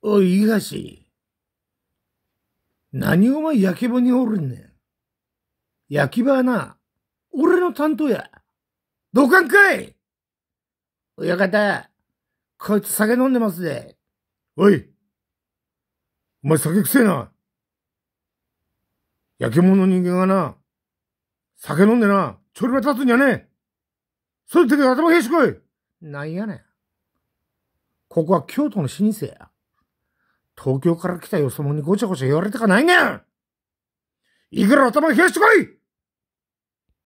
おい、東。何お前焼き場におるんねん。焼き場はな、俺の担当や。どかんかい親方、こいつ酒飲んでますで。おい、お前酒くせえな。焼け物の人間がな、酒飲んでな、ちょりば立つんじゃねえ。そういう時頭へしこい。なんやねん。ここは京都の老舗や。東京から来たよそもにごちゃごちゃ言われたかないねんいくら頭冷やしてこい